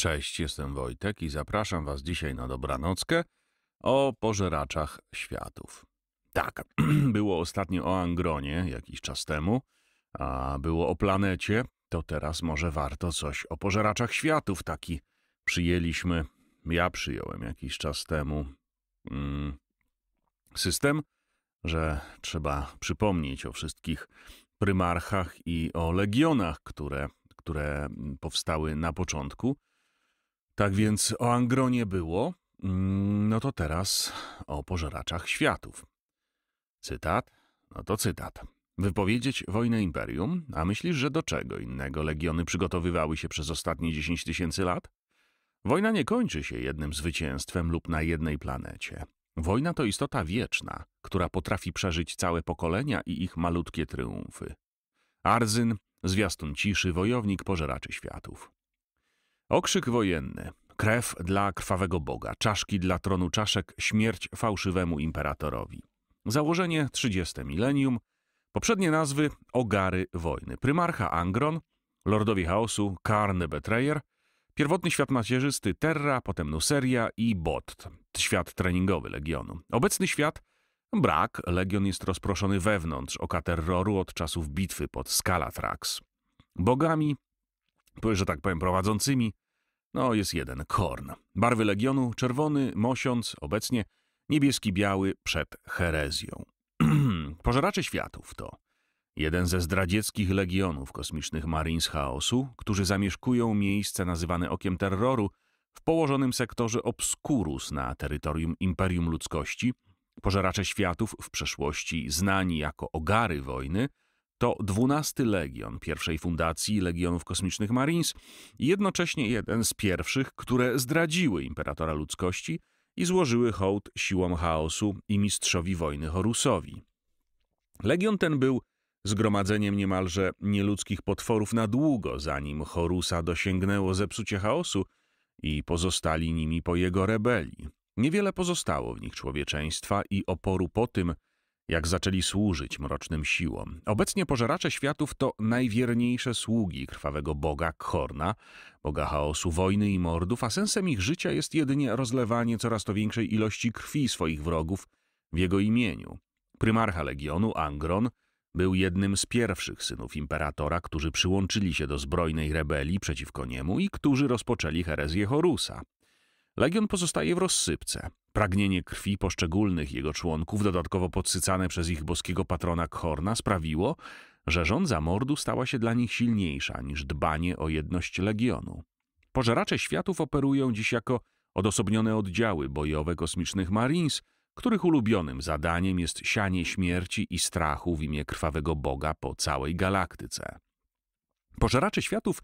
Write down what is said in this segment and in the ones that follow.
Cześć, jestem Wojtek i zapraszam Was dzisiaj na dobranockę o pożeraczach światów. Tak, było ostatnio o Angronie jakiś czas temu, a było o planecie, to teraz może warto coś o pożeraczach światów. Taki przyjęliśmy, ja przyjąłem jakiś czas temu mm, system, że trzeba przypomnieć o wszystkich prymarchach i o legionach, które, które powstały na początku tak więc o Angronie było, mm, no to teraz o pożeraczach światów. Cytat? No to cytat. Wypowiedzieć wojnę imperium? A myślisz, że do czego innego legiony przygotowywały się przez ostatnie 10 tysięcy lat? Wojna nie kończy się jednym zwycięstwem lub na jednej planecie. Wojna to istota wieczna, która potrafi przeżyć całe pokolenia i ich malutkie tryumfy. Arzyn, zwiastun ciszy, wojownik pożeraczy światów. Okrzyk wojenny, krew dla krwawego boga, czaszki dla tronu czaszek, śmierć fałszywemu imperatorowi. Założenie 30 milenium, poprzednie nazwy ogary wojny. Prymarcha Angron, lordowie chaosu Karne Betrayer, pierwotny świat macierzysty Terra, potem Nuseria i Bot, świat treningowy Legionu. Obecny świat Brak, Legion jest rozproszony wewnątrz oka terroru od czasów bitwy pod Skalatrax. Bogami, że tak powiem prowadzącymi, no, jest jeden, Korn. Barwy Legionu, czerwony, mosiąc, obecnie niebieski-biały przed herezją. Pożeracze światów to jeden ze zdradzieckich legionów kosmicznych Marines Chaosu, którzy zamieszkują miejsce nazywane Okiem Terroru w położonym sektorze Obscurus na terytorium Imperium Ludzkości. Pożeracze światów w przeszłości znani jako Ogary Wojny – to 12 Legion pierwszej fundacji Legionów Kosmicznych Marines i jednocześnie jeden z pierwszych, które zdradziły Imperatora Ludzkości i złożyły hołd siłom chaosu i mistrzowi wojny Horusowi. Legion ten był zgromadzeniem niemalże nieludzkich potworów na długo, zanim Horusa dosięgnęło zepsucie chaosu i pozostali nimi po jego rebelii. Niewiele pozostało w nich człowieczeństwa i oporu po tym, jak zaczęli służyć mrocznym siłom. Obecnie pożeracze światów to najwierniejsze sługi krwawego boga Khorna, boga chaosu, wojny i mordów, a sensem ich życia jest jedynie rozlewanie coraz to większej ilości krwi swoich wrogów w jego imieniu. Prymarcha legionu, Angron, był jednym z pierwszych synów imperatora, którzy przyłączyli się do zbrojnej rebelii przeciwko niemu i którzy rozpoczęli herezję Horusa. Legion pozostaje w rozsypce. Pragnienie krwi poszczególnych jego członków, dodatkowo podsycane przez ich boskiego patrona Khorna, sprawiło, że żądza mordu stała się dla nich silniejsza niż dbanie o jedność Legionu. Pożeracze światów operują dziś jako odosobnione oddziały bojowe kosmicznych Marines, których ulubionym zadaniem jest sianie śmierci i strachu w imię krwawego Boga po całej galaktyce. Pożeracze światów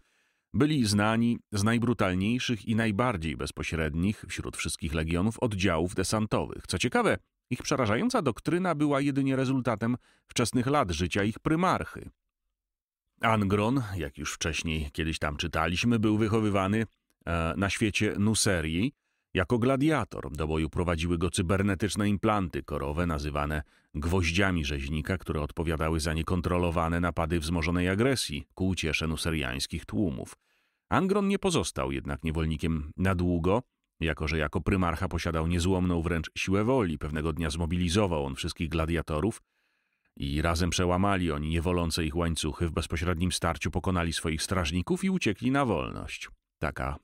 byli znani z najbrutalniejszych i najbardziej bezpośrednich wśród wszystkich legionów oddziałów desantowych. Co ciekawe, ich przerażająca doktryna była jedynie rezultatem wczesnych lat życia ich prymarchy. Angron, jak już wcześniej kiedyś tam czytaliśmy, był wychowywany e, na świecie Nuserii, jako gladiator do boju prowadziły go cybernetyczne implanty korowe nazywane gwoździami rzeźnika, które odpowiadały za niekontrolowane napady wzmożonej agresji ku uciesze nuseriańskich tłumów. Angron nie pozostał jednak niewolnikiem na długo, jako że jako prymarcha posiadał niezłomną wręcz siłę woli. Pewnego dnia zmobilizował on wszystkich gladiatorów i razem przełamali oni niewolące ich łańcuchy, w bezpośrednim starciu pokonali swoich strażników i uciekli na wolność. Taka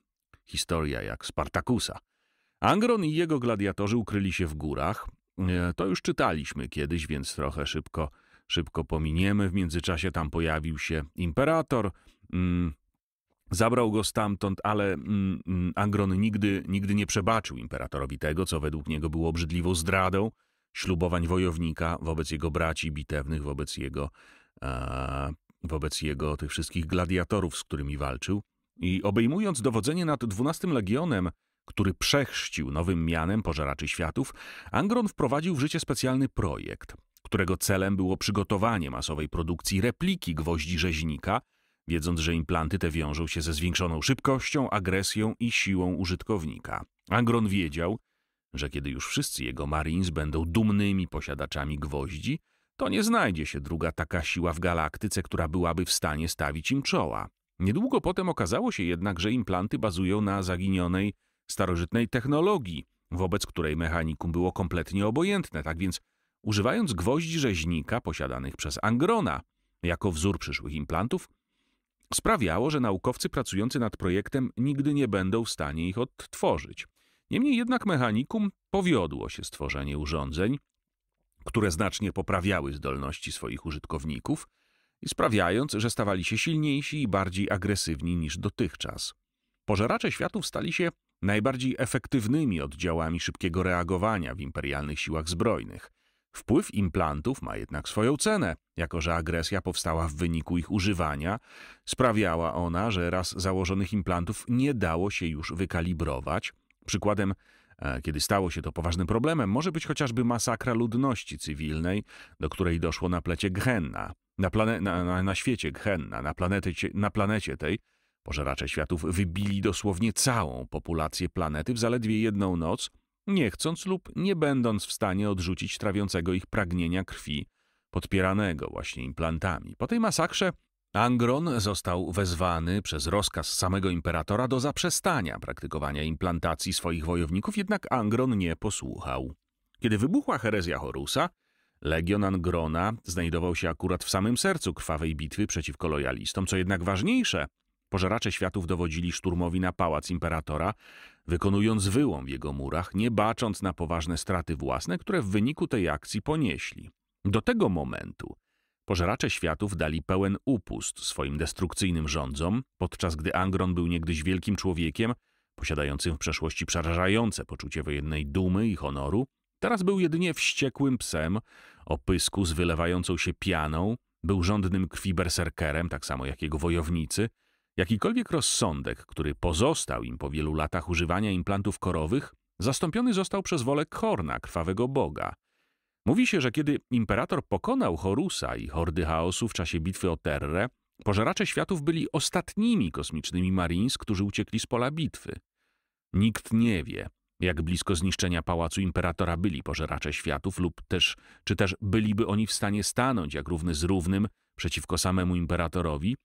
historia jak Spartakusa. Angron i jego gladiatorzy ukryli się w górach. E, to już czytaliśmy kiedyś, więc trochę szybko, szybko pominiemy. W międzyczasie tam pojawił się imperator. Mm, zabrał go stamtąd, ale mm, mm, Angron nigdy, nigdy nie przebaczył imperatorowi tego, co według niego było obrzydliwą zdradą ślubowań wojownika wobec jego braci bitewnych, wobec jego, wobec jego tych wszystkich gladiatorów, z którymi walczył. I obejmując dowodzenie nad 12 Legionem, który przechrzcił nowym mianem Pożeraczy Światów, Angron wprowadził w życie specjalny projekt, którego celem było przygotowanie masowej produkcji repliki gwoździ rzeźnika, wiedząc, że implanty te wiążą się ze zwiększoną szybkością, agresją i siłą użytkownika. Angron wiedział, że kiedy już wszyscy jego Marines będą dumnymi posiadaczami gwoździ, to nie znajdzie się druga taka siła w galaktyce, która byłaby w stanie stawić im czoła. Niedługo potem okazało się jednak, że implanty bazują na zaginionej starożytnej technologii, wobec której mechanikum było kompletnie obojętne, tak więc używając gwoździ rzeźnika posiadanych przez Angrona jako wzór przyszłych implantów, sprawiało, że naukowcy pracujący nad projektem nigdy nie będą w stanie ich odtworzyć. Niemniej jednak mechanikum powiodło się stworzenie urządzeń, które znacznie poprawiały zdolności swoich użytkowników i sprawiając, że stawali się silniejsi i bardziej agresywni niż dotychczas. Pożeracze światów stali się najbardziej efektywnymi oddziałami szybkiego reagowania w imperialnych siłach zbrojnych. Wpływ implantów ma jednak swoją cenę, jako że agresja powstała w wyniku ich używania, sprawiała ona, że raz założonych implantów nie dało się już wykalibrować. Przykładem e, kiedy stało się to poważnym problemem, może być chociażby masakra ludności cywilnej, do której doszło na plecie Ghenna, na, plane, na, na, na świecie Ghenna, na na planecie tej, Pożeracze światów wybili dosłownie całą populację planety w zaledwie jedną noc, nie chcąc lub nie będąc w stanie odrzucić trawiącego ich pragnienia krwi, podpieranego właśnie implantami. Po tej masakrze Angron został wezwany przez rozkaz samego imperatora do zaprzestania praktykowania implantacji swoich wojowników, jednak Angron nie posłuchał. Kiedy wybuchła herezja Horusa, Legion Angrona znajdował się akurat w samym sercu krwawej bitwy przeciwko lojalistom, co jednak ważniejsze – Pożeracze światów dowodzili szturmowi na pałac imperatora, wykonując wyłom w jego murach, nie bacząc na poważne straty własne, które w wyniku tej akcji ponieśli. Do tego momentu pożeracze światów dali pełen upust swoim destrukcyjnym rządzom, podczas gdy Angron był niegdyś wielkim człowiekiem, posiadającym w przeszłości przerażające poczucie wojennej dumy i honoru, teraz był jedynie wściekłym psem o pysku z wylewającą się pianą, był rządnym krwi berserkerem, tak samo jak jego wojownicy – Jakikolwiek rozsądek, który pozostał im po wielu latach używania implantów korowych, zastąpiony został przez wolę Korna, krwawego boga. Mówi się, że kiedy imperator pokonał Horusa i hordy chaosu w czasie bitwy o Terrę, pożeracze światów byli ostatnimi kosmicznymi Marines, którzy uciekli z pola bitwy. Nikt nie wie, jak blisko zniszczenia pałacu imperatora byli pożeracze światów lub też, czy też byliby oni w stanie stanąć jak równy z równym przeciwko samemu imperatorowi,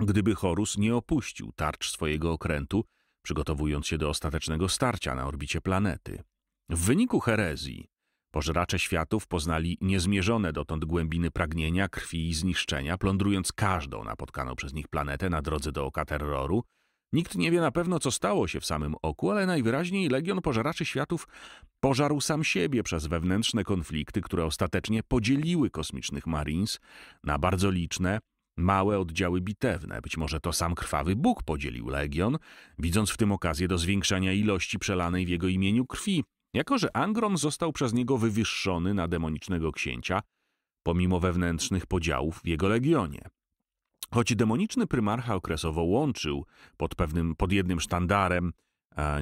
gdyby Horus nie opuścił tarcz swojego okrętu, przygotowując się do ostatecznego starcia na orbicie planety. W wyniku herezji pożeracze światów poznali niezmierzone dotąd głębiny pragnienia, krwi i zniszczenia, plądrując każdą napotkaną przez nich planetę na drodze do oka terroru. Nikt nie wie na pewno, co stało się w samym oku, ale najwyraźniej Legion Pożeraczy Światów pożarł sam siebie przez wewnętrzne konflikty, które ostatecznie podzieliły kosmicznych Marines na bardzo liczne, Małe oddziały bitewne, być może to sam krwawy Bóg podzielił legion, widząc w tym okazję do zwiększania ilości przelanej w jego imieniu krwi, jako że Angrom został przez niego wywyższony na demonicznego księcia, pomimo wewnętrznych podziałów w jego legionie. Choć demoniczny prymarcha okresowo łączył pod pewnym, pod jednym sztandarem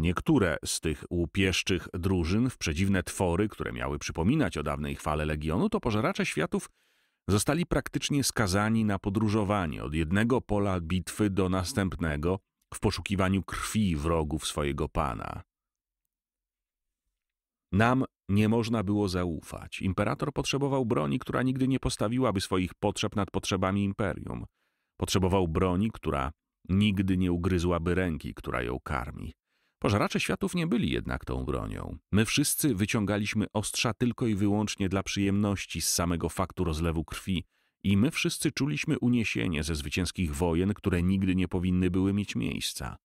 niektóre z tych łupieszczych drużyn w przedziwne twory, które miały przypominać o dawnej chwale Legionu, to pożeracze światów zostali praktycznie skazani na podróżowanie od jednego pola bitwy do następnego w poszukiwaniu krwi wrogów swojego pana. Nam nie można było zaufać. Imperator potrzebował broni, która nigdy nie postawiłaby swoich potrzeb nad potrzebami imperium. Potrzebował broni, która nigdy nie ugryzłaby ręki, która ją karmi. Pożaracze światów nie byli jednak tą bronią. My wszyscy wyciągaliśmy ostrza tylko i wyłącznie dla przyjemności z samego faktu rozlewu krwi i my wszyscy czuliśmy uniesienie ze zwycięskich wojen, które nigdy nie powinny były mieć miejsca.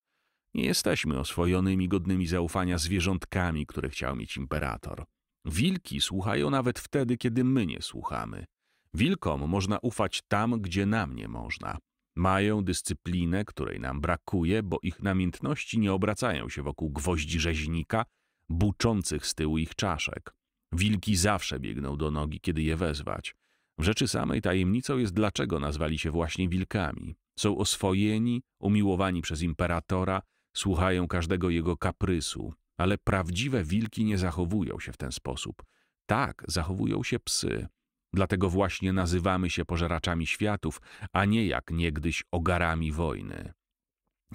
Nie jesteśmy oswojonymi, godnymi zaufania zwierzątkami, które chciał mieć imperator. Wilki słuchają nawet wtedy, kiedy my nie słuchamy. Wilkom można ufać tam, gdzie nam nie można. Mają dyscyplinę, której nam brakuje, bo ich namiętności nie obracają się wokół gwoździ rzeźnika, buczących z tyłu ich czaszek. Wilki zawsze biegną do nogi, kiedy je wezwać. W rzeczy samej tajemnicą jest, dlaczego nazwali się właśnie wilkami. Są oswojeni, umiłowani przez imperatora, słuchają każdego jego kaprysu, ale prawdziwe wilki nie zachowują się w ten sposób. Tak zachowują się psy. Dlatego właśnie nazywamy się pożeraczami światów, a nie jak niegdyś ogarami wojny.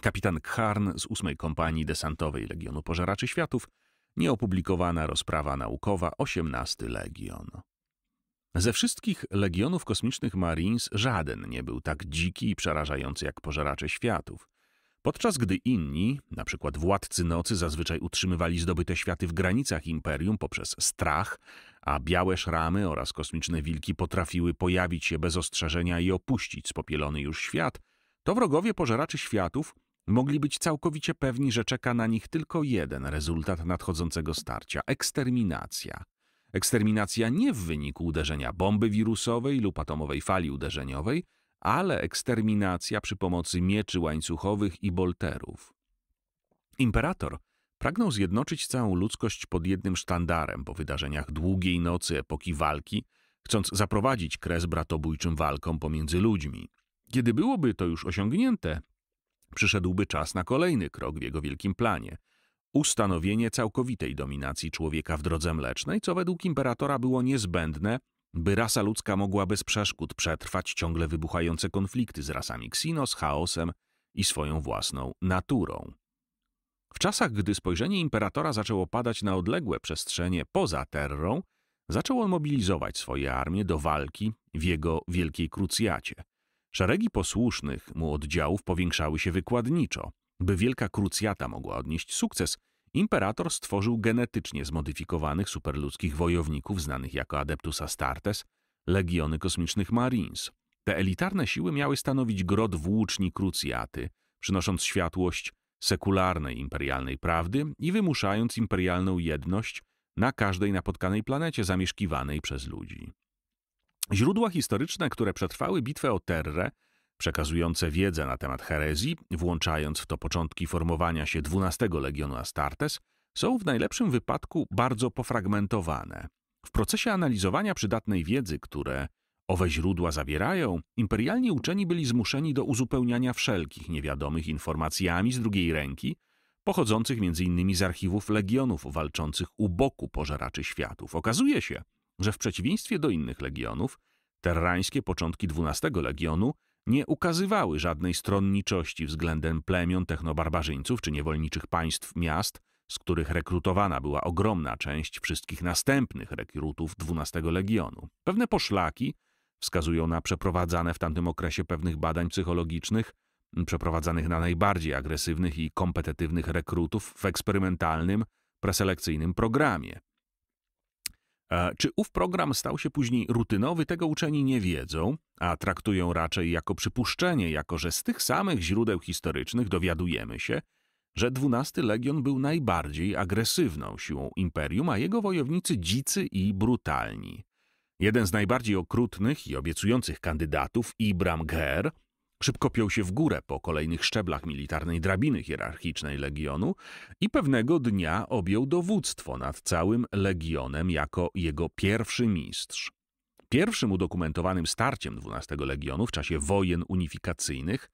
Kapitan Kharn z ósmej kompanii desantowej Legionu Pożeraczy Światów, nieopublikowana rozprawa naukowa, 18 Legion. Ze wszystkich legionów kosmicznych Marines żaden nie był tak dziki i przerażający jak pożeracze światów. Podczas gdy inni, na przykład władcy nocy, zazwyczaj utrzymywali zdobyte światy w granicach imperium poprzez strach, a białe szramy oraz kosmiczne wilki potrafiły pojawić się bez ostrzeżenia i opuścić spopielony już świat, to wrogowie pożeraczy światów mogli być całkowicie pewni, że czeka na nich tylko jeden rezultat nadchodzącego starcia eksterminacja. Eksterminacja nie w wyniku uderzenia bomby wirusowej lub atomowej fali uderzeniowej, ale eksterminacja przy pomocy mieczy łańcuchowych i bolterów. Imperator Pragnął zjednoczyć całą ludzkość pod jednym sztandarem po wydarzeniach długiej nocy epoki walki, chcąc zaprowadzić kres bratobójczym walkom pomiędzy ludźmi. Kiedy byłoby to już osiągnięte, przyszedłby czas na kolejny krok w jego wielkim planie ustanowienie całkowitej dominacji człowieka w drodze mlecznej, co według imperatora było niezbędne, by rasa ludzka mogła bez przeszkód przetrwać ciągle wybuchające konflikty z rasami Xinos, chaosem i swoją własną naturą. W czasach, gdy spojrzenie imperatora zaczęło padać na odległe przestrzenie poza Terrą, zaczął on mobilizować swoje armie do walki w jego wielkiej krucjacie. Szeregi posłusznych mu oddziałów powiększały się wykładniczo. By wielka krucjata mogła odnieść sukces, imperator stworzył genetycznie zmodyfikowanych superludzkich wojowników znanych jako Adeptus Astartes, legiony kosmicznych Marines. Te elitarne siły miały stanowić grot włóczni krucjaty, przynosząc światłość sekularnej imperialnej prawdy i wymuszając imperialną jedność na każdej napotkanej planecie zamieszkiwanej przez ludzi. Źródła historyczne, które przetrwały bitwę o Terrę, przekazujące wiedzę na temat herezji, włączając w to początki formowania się XII Legionu Astartes, są w najlepszym wypadku bardzo pofragmentowane. W procesie analizowania przydatnej wiedzy, które owe źródła zawierają, imperialni uczeni byli zmuszeni do uzupełniania wszelkich niewiadomych informacjami z drugiej ręki, pochodzących m.in. z archiwów legionów walczących u boku pożeraczy światów. Okazuje się, że w przeciwieństwie do innych legionów, terrańskie początki XII legionu nie ukazywały żadnej stronniczości względem plemion technobarbarzyńców czy niewolniczych państw miast, z których rekrutowana była ogromna część wszystkich następnych rekrutów XII Legionu. Pewne poszlaki wskazują na przeprowadzane w tamtym okresie pewnych badań psychologicznych, przeprowadzanych na najbardziej agresywnych i kompetytywnych rekrutów w eksperymentalnym, preselekcyjnym programie. E, czy ów program stał się później rutynowy, tego uczeni nie wiedzą, a traktują raczej jako przypuszczenie, jako że z tych samych źródeł historycznych dowiadujemy się, że XII Legion był najbardziej agresywną siłą imperium, a jego wojownicy dzicy i brutalni. Jeden z najbardziej okrutnych i obiecujących kandydatów, Ibram Gher, szybko piął się w górę po kolejnych szczeblach militarnej drabiny hierarchicznej legionu i pewnego dnia objął dowództwo nad całym legionem jako jego pierwszy mistrz. Pierwszym udokumentowanym starciem XII legionu w czasie wojen unifikacyjnych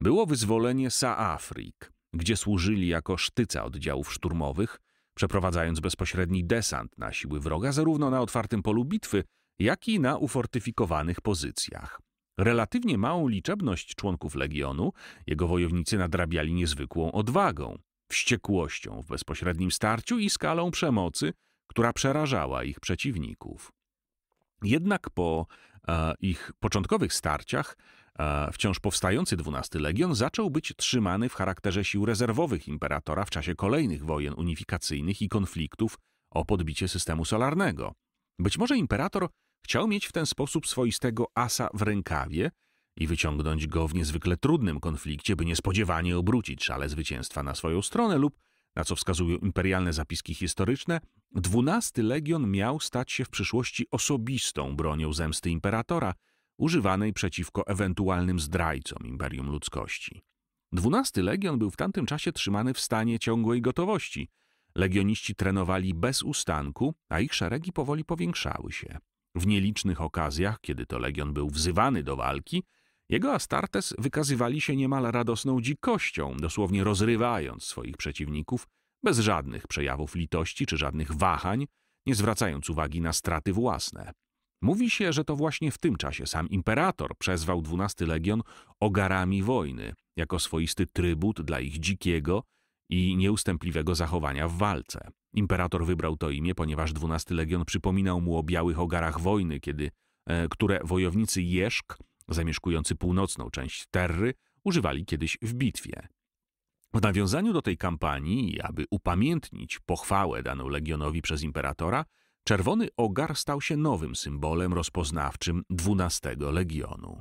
było wyzwolenie Saafrik, gdzie służyli jako sztyca oddziałów szturmowych, przeprowadzając bezpośredni desant na siły wroga zarówno na otwartym polu bitwy, jak i na ufortyfikowanych pozycjach. Relatywnie małą liczebność członków legionu jego wojownicy nadrabiali niezwykłą odwagą, wściekłością w bezpośrednim starciu i skalą przemocy, która przerażała ich przeciwników. Jednak po e, ich początkowych starciach e, wciąż powstający XII Legion zaczął być trzymany w charakterze sił rezerwowych imperatora w czasie kolejnych wojen unifikacyjnych i konfliktów o podbicie systemu solarnego. Być może imperator Chciał mieć w ten sposób swoistego asa w rękawie i wyciągnąć go w niezwykle trudnym konflikcie, by niespodziewanie obrócić szale zwycięstwa na swoją stronę lub, na co wskazują imperialne zapiski historyczne, dwunasty legion miał stać się w przyszłości osobistą bronią zemsty imperatora, używanej przeciwko ewentualnym zdrajcom imperium ludzkości. Dwunasty legion był w tamtym czasie trzymany w stanie ciągłej gotowości. Legioniści trenowali bez ustanku, a ich szeregi powoli powiększały się. W nielicznych okazjach, kiedy to legion był wzywany do walki, jego Astartes wykazywali się niemal radosną dzikością, dosłownie rozrywając swoich przeciwników, bez żadnych przejawów litości czy żadnych wahań, nie zwracając uwagi na straty własne. Mówi się, że to właśnie w tym czasie sam imperator przezwał XII Legion ogarami wojny, jako swoisty trybut dla ich dzikiego i nieustępliwego zachowania w walce. Imperator wybrał to imię, ponieważ XII Legion przypominał mu o białych ogarach wojny, kiedy, e, które wojownicy Jeszk, zamieszkujący północną część Terry, używali kiedyś w bitwie. W nawiązaniu do tej kampanii, aby upamiętnić pochwałę daną legionowi przez imperatora, czerwony ogar stał się nowym symbolem rozpoznawczym XII Legionu.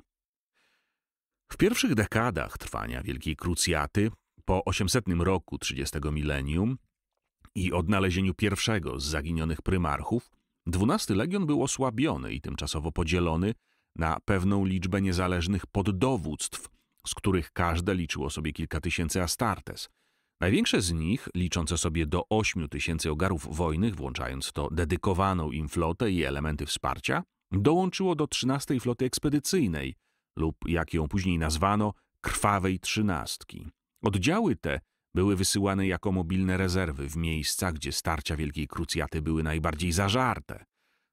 W pierwszych dekadach trwania Wielkiej Krucjaty, po 800 roku 30 milenium, i odnalezieniu pierwszego z zaginionych prymarchów, XII Legion był osłabiony i tymczasowo podzielony na pewną liczbę niezależnych poddowództw, z których każde liczyło sobie kilka tysięcy Astartes. Największe z nich, liczące sobie do 8 tysięcy ogarów wojnych, włączając to dedykowaną im flotę i elementy wsparcia, dołączyło do 13 floty ekspedycyjnej lub, jak ją później nazwano, Krwawej Trzynastki. Oddziały te były wysyłane jako mobilne rezerwy w miejsca, gdzie starcia Wielkiej Krucjaty były najbardziej zażarte.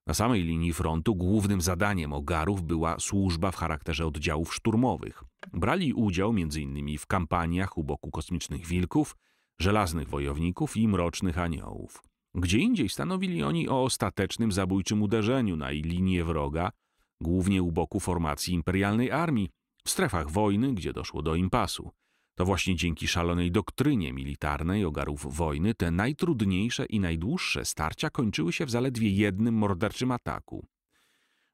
Na samej linii frontu głównym zadaniem ogarów była służba w charakterze oddziałów szturmowych. Brali udział m.in. w kampaniach u boku kosmicznych wilków, żelaznych wojowników i mrocznych aniołów. Gdzie indziej stanowili oni o ostatecznym zabójczym uderzeniu na linię wroga, głównie u boku formacji imperialnej armii, w strefach wojny, gdzie doszło do impasu. To właśnie dzięki szalonej doktrynie militarnej ogarów wojny te najtrudniejsze i najdłuższe starcia kończyły się w zaledwie jednym morderczym ataku.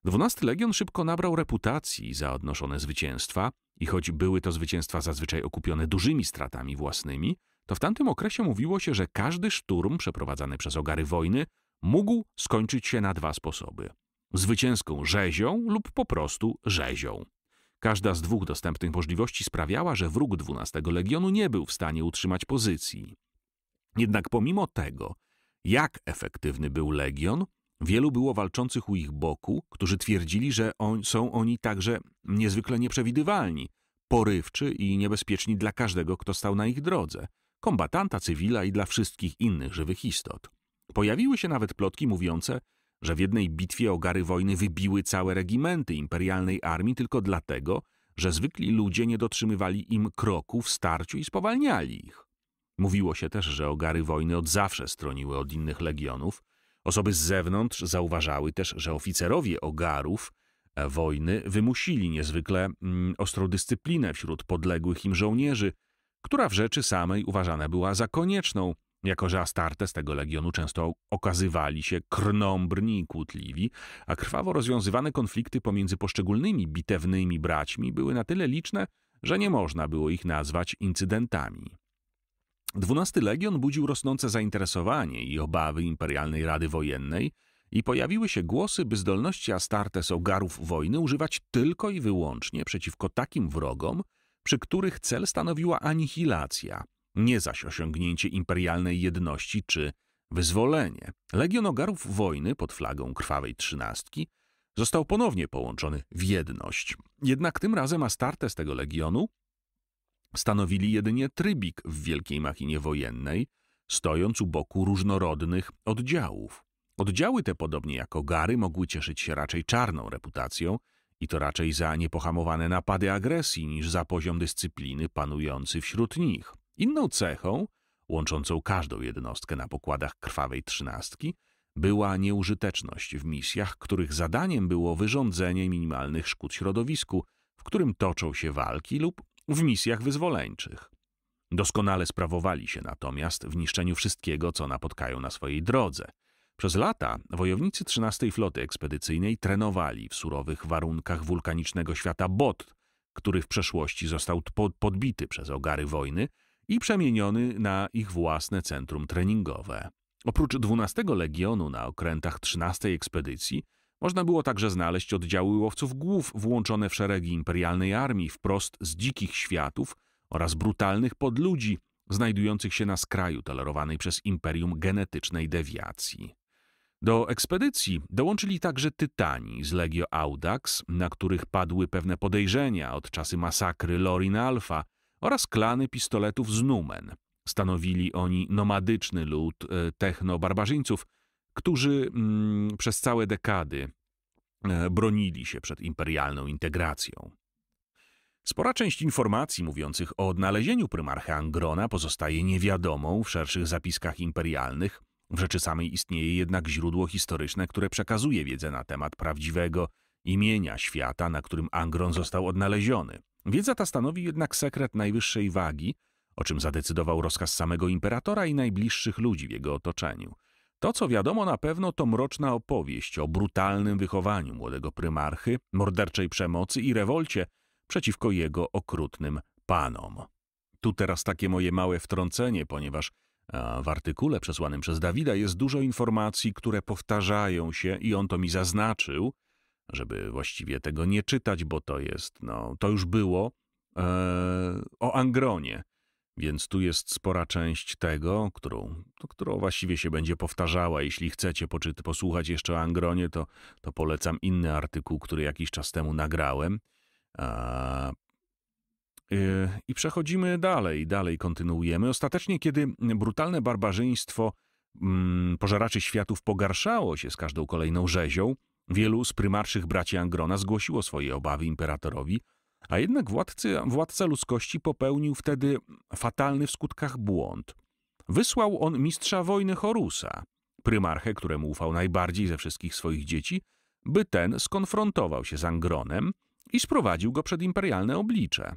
Dwunasty Legion szybko nabrał reputacji za odnoszone zwycięstwa i choć były to zwycięstwa zazwyczaj okupione dużymi stratami własnymi, to w tamtym okresie mówiło się, że każdy szturm przeprowadzany przez ogary wojny mógł skończyć się na dwa sposoby. Zwycięską rzezią lub po prostu rzezią. Każda z dwóch dostępnych możliwości sprawiała, że wróg XII Legionu nie był w stanie utrzymać pozycji. Jednak pomimo tego, jak efektywny był Legion, wielu było walczących u ich boku, którzy twierdzili, że on, są oni także niezwykle nieprzewidywalni, porywczy i niebezpieczni dla każdego, kto stał na ich drodze, kombatanta, cywila i dla wszystkich innych żywych istot. Pojawiły się nawet plotki mówiące, że w jednej bitwie ogary wojny wybiły całe regimenty imperialnej armii tylko dlatego, że zwykli ludzie nie dotrzymywali im kroku w starciu i spowalniali ich. Mówiło się też, że ogary wojny od zawsze stroniły od innych legionów. Osoby z zewnątrz zauważały też, że oficerowie ogarów e, wojny wymusili niezwykle mm, ostrą dyscyplinę wśród podległych im żołnierzy, która w rzeczy samej uważana była za konieczną, jako, że Astarte z tego legionu często okazywali się krnąbrni i kłótliwi, a krwawo rozwiązywane konflikty pomiędzy poszczególnymi bitewnymi braćmi były na tyle liczne, że nie można było ich nazwać incydentami. Dwunasty Legion budził rosnące zainteresowanie i obawy Imperialnej Rady Wojennej i pojawiły się głosy, by zdolności Astartes ogarów wojny używać tylko i wyłącznie przeciwko takim wrogom, przy których cel stanowiła anihilacja, nie zaś osiągnięcie imperialnej jedności czy wyzwolenie. Legion Ogarów Wojny pod flagą Krwawej Trzynastki został ponownie połączony w jedność. Jednak tym razem Astarte z tego legionu stanowili jedynie trybik w wielkiej machinie wojennej, stojąc u boku różnorodnych oddziałów. Oddziały te, podobnie jak ogary, mogły cieszyć się raczej czarną reputacją i to raczej za niepohamowane napady agresji niż za poziom dyscypliny panujący wśród nich. Inną cechą, łączącą każdą jednostkę na pokładach krwawej trzynastki, była nieużyteczność w misjach, których zadaniem było wyrządzenie minimalnych szkód środowisku, w którym toczą się walki lub w misjach wyzwoleńczych. Doskonale sprawowali się natomiast w niszczeniu wszystkiego, co napotkają na swojej drodze. Przez lata wojownicy 13 Floty Ekspedycyjnej trenowali w surowych warunkach wulkanicznego świata Bot, który w przeszłości został podbity przez ogary wojny i przemieniony na ich własne centrum treningowe. Oprócz 12 Legionu na okrętach 13 ekspedycji można było także znaleźć oddziały łowców głów włączone w szeregi imperialnej armii wprost z dzikich światów oraz brutalnych podludzi znajdujących się na skraju tolerowanej przez imperium genetycznej dewiacji. Do ekspedycji dołączyli także Tytani z Legio Audax, na których padły pewne podejrzenia od czasu masakry Lorin Alpha, oraz klany pistoletów z Numen. Stanowili oni nomadyczny lud e, techno którzy mm, przez całe dekady e, bronili się przed imperialną integracją. Spora część informacji mówiących o odnalezieniu prymarcha Angrona pozostaje niewiadomą w szerszych zapiskach imperialnych. W rzeczy samej istnieje jednak źródło historyczne, które przekazuje wiedzę na temat prawdziwego imienia świata, na którym Angron został odnaleziony. Wiedza ta stanowi jednak sekret najwyższej wagi, o czym zadecydował rozkaz samego imperatora i najbliższych ludzi w jego otoczeniu. To, co wiadomo na pewno, to mroczna opowieść o brutalnym wychowaniu młodego prymarchy, morderczej przemocy i rewolcie przeciwko jego okrutnym panom. Tu teraz takie moje małe wtrącenie, ponieważ w artykule przesłanym przez Dawida jest dużo informacji, które powtarzają się i on to mi zaznaczył – żeby właściwie tego nie czytać, bo to jest, no, to już było e, o Angronie. Więc tu jest spora część tego, którą, to, no, którą właściwie się będzie powtarzała. Jeśli chcecie poczy, posłuchać jeszcze o Angronie, to, to polecam inny artykuł, który jakiś czas temu nagrałem. E, i przechodzimy dalej, dalej kontynuujemy. Ostatecznie, kiedy brutalne barbarzyństwo mm, pożeraczy światów pogarszało się z każdą kolejną rzezią, Wielu z prymarszych braci Angrona zgłosiło swoje obawy imperatorowi, a jednak władcy, władca ludzkości popełnił wtedy fatalny w skutkach błąd. Wysłał on mistrza wojny Horusa, prymarchę, któremu ufał najbardziej ze wszystkich swoich dzieci, by ten skonfrontował się z Angronem i sprowadził go przed imperialne oblicze.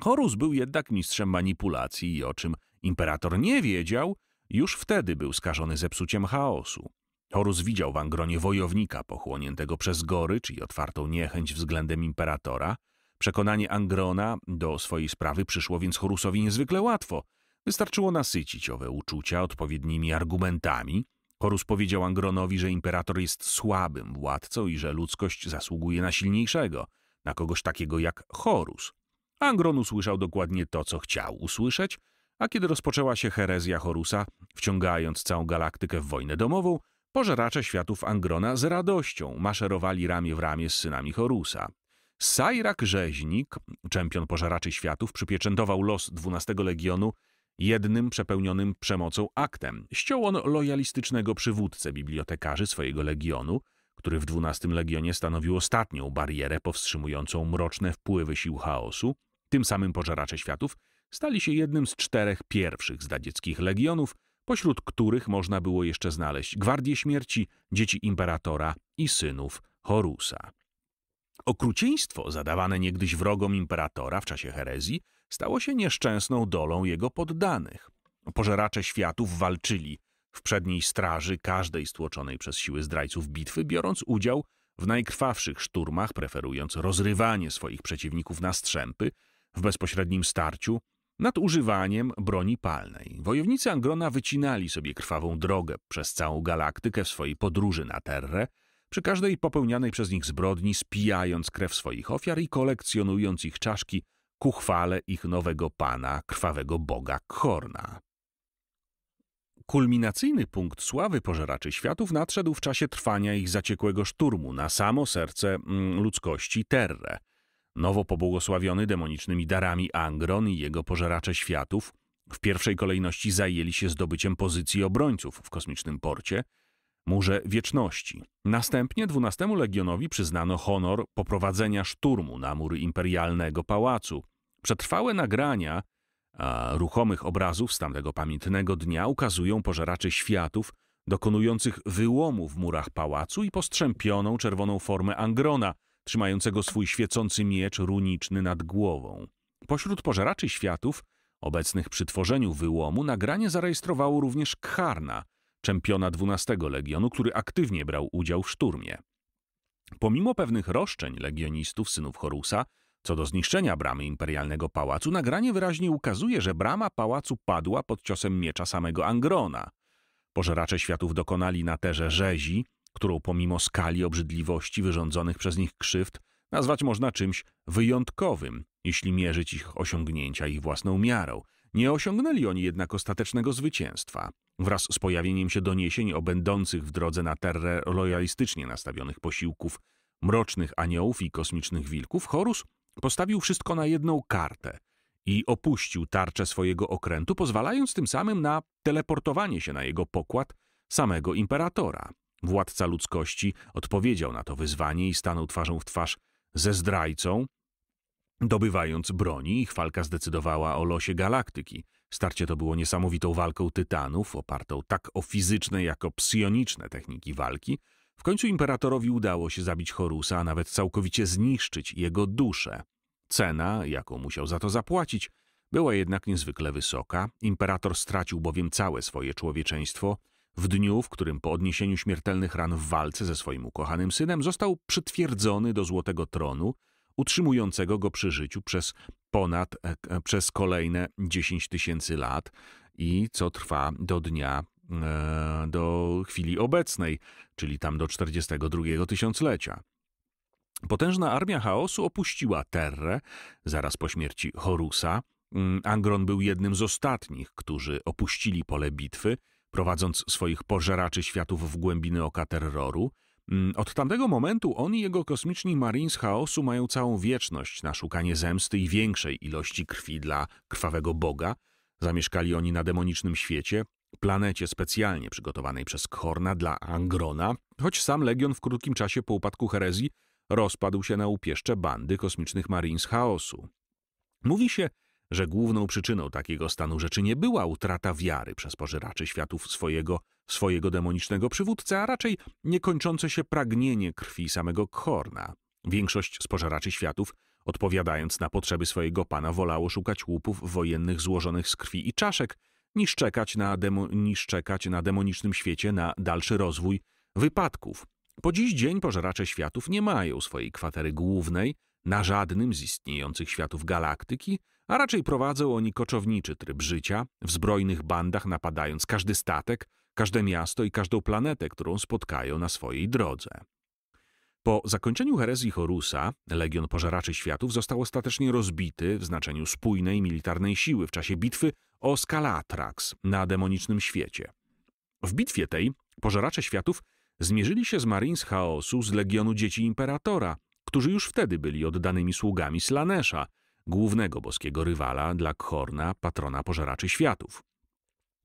Horus był jednak mistrzem manipulacji i o czym imperator nie wiedział, już wtedy był skażony zepsuciem chaosu. Horus widział w Angronie wojownika pochłoniętego przez gorycz i otwartą niechęć względem imperatora. Przekonanie Angrona do swojej sprawy przyszło więc Horusowi niezwykle łatwo. Wystarczyło nasycić owe uczucia odpowiednimi argumentami. Horus powiedział Angronowi, że imperator jest słabym władcą i że ludzkość zasługuje na silniejszego, na kogoś takiego jak Horus. Angron usłyszał dokładnie to, co chciał usłyszeć, a kiedy rozpoczęła się herezja Horusa, wciągając całą galaktykę w wojnę domową, Pożeracze światów Angrona z radością maszerowali ramię w ramię z synami Horusa. Sajrak Rzeźnik, czempion pożeraczy światów, przypieczętował los XII Legionu jednym przepełnionym przemocą aktem. Ściął on lojalistycznego przywódcę bibliotekarzy swojego legionu, który w XII Legionie stanowił ostatnią barierę powstrzymującą mroczne wpływy sił chaosu. Tym samym pożeracze światów stali się jednym z czterech pierwszych zdadzieckich legionów, pośród których można było jeszcze znaleźć Gwardię Śmierci, dzieci imperatora i synów Horusa. Okrucieństwo zadawane niegdyś wrogom imperatora w czasie herezji stało się nieszczęsną dolą jego poddanych. Pożeracze światów walczyli w przedniej straży każdej stłoczonej przez siły zdrajców bitwy, biorąc udział w najkrwawszych szturmach, preferując rozrywanie swoich przeciwników na strzępy, w bezpośrednim starciu nad używaniem broni palnej. Wojownicy Angrona wycinali sobie krwawą drogę przez całą galaktykę w swojej podróży na Terrę, przy każdej popełnianej przez nich zbrodni spijając krew swoich ofiar i kolekcjonując ich czaszki ku chwale ich nowego pana, krwawego boga Khorna. Kulminacyjny punkt sławy pożeraczy światów nadszedł w czasie trwania ich zaciekłego szturmu na samo serce mm, ludzkości Terre – nowo pobłogosławiony demonicznymi darami Angron i jego pożeracze światów, w pierwszej kolejności zajęli się zdobyciem pozycji obrońców w kosmicznym porcie, Murze Wieczności. Następnie dwunastemu Legionowi przyznano honor poprowadzenia szturmu na mury imperialnego pałacu. Przetrwałe nagrania a ruchomych obrazów z tamtego pamiętnego dnia ukazują pożeraczy światów dokonujących wyłomu w murach pałacu i postrzępioną czerwoną formę Angrona – trzymającego swój świecący miecz runiczny nad głową. Pośród pożeraczy światów, obecnych przy tworzeniu wyłomu, nagranie zarejestrowało również Kharna, czempiona XII Legionu, który aktywnie brał udział w szturmie. Pomimo pewnych roszczeń legionistów synów Horusa, co do zniszczenia bramy imperialnego pałacu, nagranie wyraźnie ukazuje, że brama pałacu padła pod ciosem miecza samego Angrona. Pożeracze światów dokonali na terze rzezi, którą pomimo skali obrzydliwości wyrządzonych przez nich krzywd nazwać można czymś wyjątkowym, jeśli mierzyć ich osiągnięcia ich własną miarą. Nie osiągnęli oni jednak ostatecznego zwycięstwa. Wraz z pojawieniem się doniesień o będących w drodze na terre lojalistycznie nastawionych posiłków mrocznych aniołów i kosmicznych wilków, Horus postawił wszystko na jedną kartę i opuścił tarczę swojego okrętu, pozwalając tym samym na teleportowanie się na jego pokład samego imperatora. Władca ludzkości odpowiedział na to wyzwanie i stanął twarzą w twarz ze zdrajcą, Dobywając broni, ich walka zdecydowała o losie galaktyki. Starcie to było niesamowitą walką tytanów, opartą tak o fizyczne, jak o psioniczne techniki walki. W końcu imperatorowi udało się zabić Horusa, a nawet całkowicie zniszczyć jego duszę. Cena, jaką musiał za to zapłacić, była jednak niezwykle wysoka. Imperator stracił bowiem całe swoje człowieczeństwo – w dniu, w którym po odniesieniu śmiertelnych ran w walce ze swoim ukochanym synem został przytwierdzony do Złotego Tronu, utrzymującego go przy życiu przez ponad, e, e, przez kolejne 10 tysięcy lat i co trwa do dnia, e, do chwili obecnej, czyli tam do 42 tysiąclecia. Potężna armia chaosu opuściła Terrę zaraz po śmierci Horusa. Mm, Angron był jednym z ostatnich, którzy opuścili pole bitwy prowadząc swoich pożeraczy światów w głębiny oka terroru, mm, od tamtego momentu on i jego kosmiczni Marines chaosu mają całą wieczność na szukanie zemsty i większej ilości krwi dla krwawego boga. Zamieszkali oni na demonicznym świecie, planecie specjalnie przygotowanej przez Khorna dla Angrona, choć sam Legion w krótkim czasie po upadku herezji rozpadł się na upieszcze bandy kosmicznych Marines chaosu. Mówi się, że główną przyczyną takiego stanu rzeczy nie była utrata wiary przez pożeraczy światów swojego, swojego demonicznego przywódcę, a raczej niekończące się pragnienie krwi samego Korna. Większość z pożeraczy światów, odpowiadając na potrzeby swojego pana, wolało szukać łupów wojennych złożonych z krwi i czaszek, niż czekać na, demo, niż czekać na demonicznym świecie na dalszy rozwój wypadków. Po dziś dzień pożeracze światów nie mają swojej kwatery głównej, na żadnym z istniejących światów galaktyki, a raczej prowadzą oni koczowniczy tryb życia, w zbrojnych bandach napadając każdy statek, każde miasto i każdą planetę, którą spotkają na swojej drodze. Po zakończeniu herezji Horusa, Legion Pożeraczy Światów został ostatecznie rozbity w znaczeniu spójnej militarnej siły w czasie bitwy o Skalatrax na demonicznym świecie. W bitwie tej Pożeracze Światów zmierzyli się z Marines Chaosu z Legionu Dzieci Imperatora – którzy już wtedy byli oddanymi sługami Slanesha, głównego boskiego rywala dla Khorna, patrona pożeraczy światów.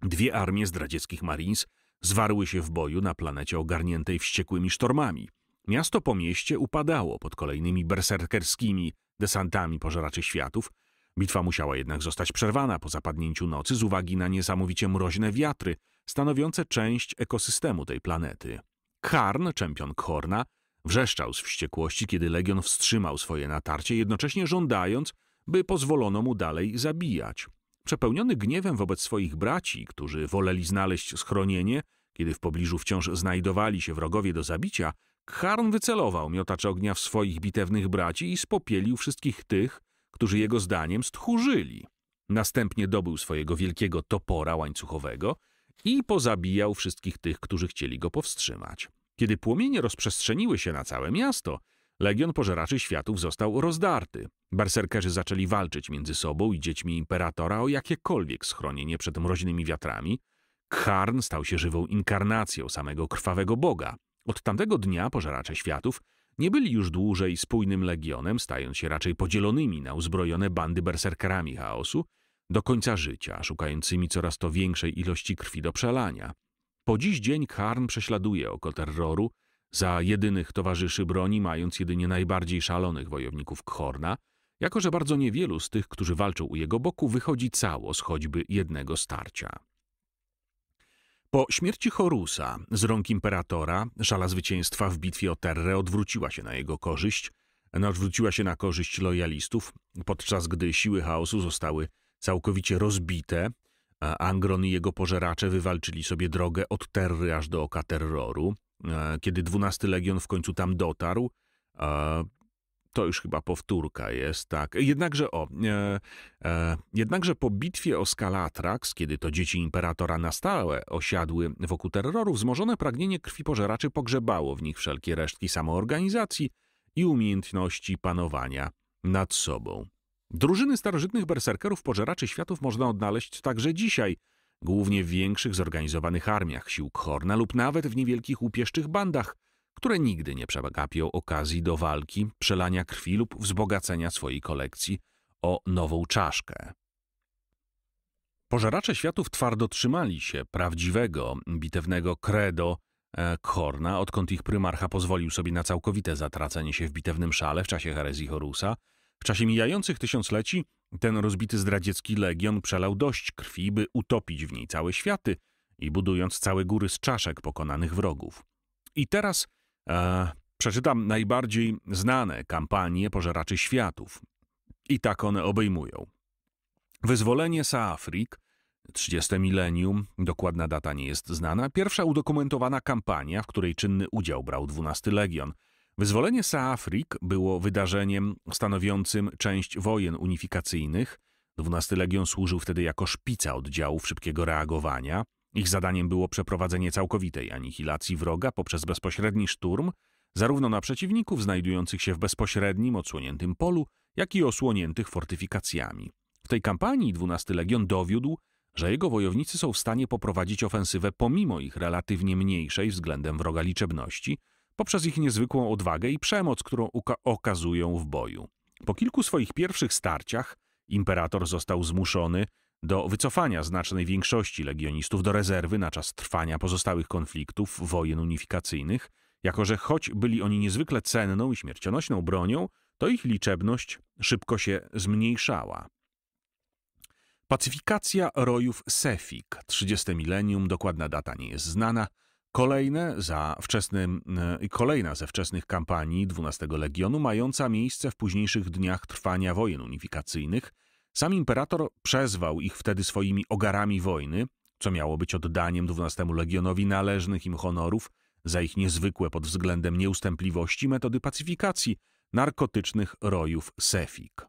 Dwie armie zdradzieckich Marines zwarły się w boju na planecie ogarniętej wściekłymi sztormami. Miasto po mieście upadało pod kolejnymi berserkerskimi desantami pożeraczy światów. Bitwa musiała jednak zostać przerwana po zapadnięciu nocy z uwagi na niesamowicie mroźne wiatry, stanowiące część ekosystemu tej planety. Karn, czempion Khorna, Wrzeszczał z wściekłości, kiedy legion wstrzymał swoje natarcie, jednocześnie żądając, by pozwolono mu dalej zabijać. Przepełniony gniewem wobec swoich braci, którzy woleli znaleźć schronienie, kiedy w pobliżu wciąż znajdowali się wrogowie do zabicia, Kharn wycelował miotacz ognia w swoich bitewnych braci i spopielił wszystkich tych, którzy jego zdaniem stchórzyli. Następnie dobył swojego wielkiego topora łańcuchowego i pozabijał wszystkich tych, którzy chcieli go powstrzymać. Kiedy płomienie rozprzestrzeniły się na całe miasto, legion pożeraczy światów został rozdarty. Berserkerzy zaczęli walczyć między sobą i dziećmi imperatora o jakiekolwiek schronienie przed mroźnymi wiatrami. Kharn stał się żywą inkarnacją samego krwawego boga. Od tamtego dnia pożeracze światów nie byli już dłużej spójnym legionem, stając się raczej podzielonymi na uzbrojone bandy berserkerami chaosu, do końca życia, szukającymi coraz to większej ilości krwi do przelania. Po dziś dzień Karn prześladuje oko terroru, za jedynych towarzyszy broni mając jedynie najbardziej szalonych wojowników Khorna, jako że bardzo niewielu z tych, którzy walczą u jego boku, wychodzi cało z choćby jednego starcia. Po śmierci Horusa z rąk imperatora szala zwycięstwa w bitwie o Terrę odwróciła się na jego korzyść, odwróciła się na korzyść lojalistów, podczas gdy siły chaosu zostały całkowicie rozbite, Angron i jego pożeracze wywalczyli sobie drogę od Terry aż do oka terroru. E, kiedy XII Legion w końcu tam dotarł, e, to już chyba powtórka jest, tak. Jednakże o, e, e, jednakże po bitwie o Skalatrax, kiedy to dzieci imperatora na stałe osiadły wokół terroru, wzmożone pragnienie krwi pożeraczy pogrzebało w nich wszelkie resztki samoorganizacji i umiejętności panowania nad sobą. Drużyny starożytnych berserkerów pożeraczy światów można odnaleźć także dzisiaj, głównie w większych zorganizowanych armiach sił Khorna lub nawet w niewielkich upieszczych bandach, które nigdy nie przegapią okazji do walki, przelania krwi lub wzbogacenia swojej kolekcji o nową czaszkę. Pożeracze światów twardo trzymali się prawdziwego, bitewnego credo e, Khorna, odkąd ich prymarcha pozwolił sobie na całkowite zatracenie się w bitewnym szale w czasie herezji Horusa – w czasie mijających tysiącleci ten rozbity zdradziecki legion przelał dość krwi, by utopić w niej całe światy i budując całe góry z czaszek pokonanych wrogów. I teraz e, przeczytam najbardziej znane kampanie pożeraczy światów. I tak one obejmują. Wyzwolenie Saafrik, 30 milenium, dokładna data nie jest znana, pierwsza udokumentowana kampania, w której czynny udział brał 12 Legion – Wyzwolenie Saafrik było wydarzeniem stanowiącym część wojen unifikacyjnych. 12 Legion służył wtedy jako szpica oddziałów szybkiego reagowania. Ich zadaniem było przeprowadzenie całkowitej anihilacji wroga poprzez bezpośredni szturm, zarówno na przeciwników znajdujących się w bezpośrednim, odsłoniętym polu, jak i osłoniętych fortyfikacjami. W tej kampanii 12 Legion dowiódł, że jego wojownicy są w stanie poprowadzić ofensywę pomimo ich relatywnie mniejszej względem wroga liczebności – poprzez ich niezwykłą odwagę i przemoc, którą okazują w boju. Po kilku swoich pierwszych starciach imperator został zmuszony do wycofania znacznej większości legionistów do rezerwy na czas trwania pozostałych konfliktów, wojen unifikacyjnych, jako że choć byli oni niezwykle cenną i śmiercionośną bronią, to ich liczebność szybko się zmniejszała. Pacyfikacja rojów Sefik, 30 milenium, dokładna data nie jest znana, Kolejne za wczesnym, e, kolejna ze wczesnych kampanii 12 Legionu, mająca miejsce w późniejszych dniach trwania wojen unifikacyjnych. Sam imperator przezwał ich wtedy swoimi ogarami wojny, co miało być oddaniem 12 Legionowi należnych im honorów za ich niezwykłe pod względem nieustępliwości metody pacyfikacji narkotycznych rojów Sefik.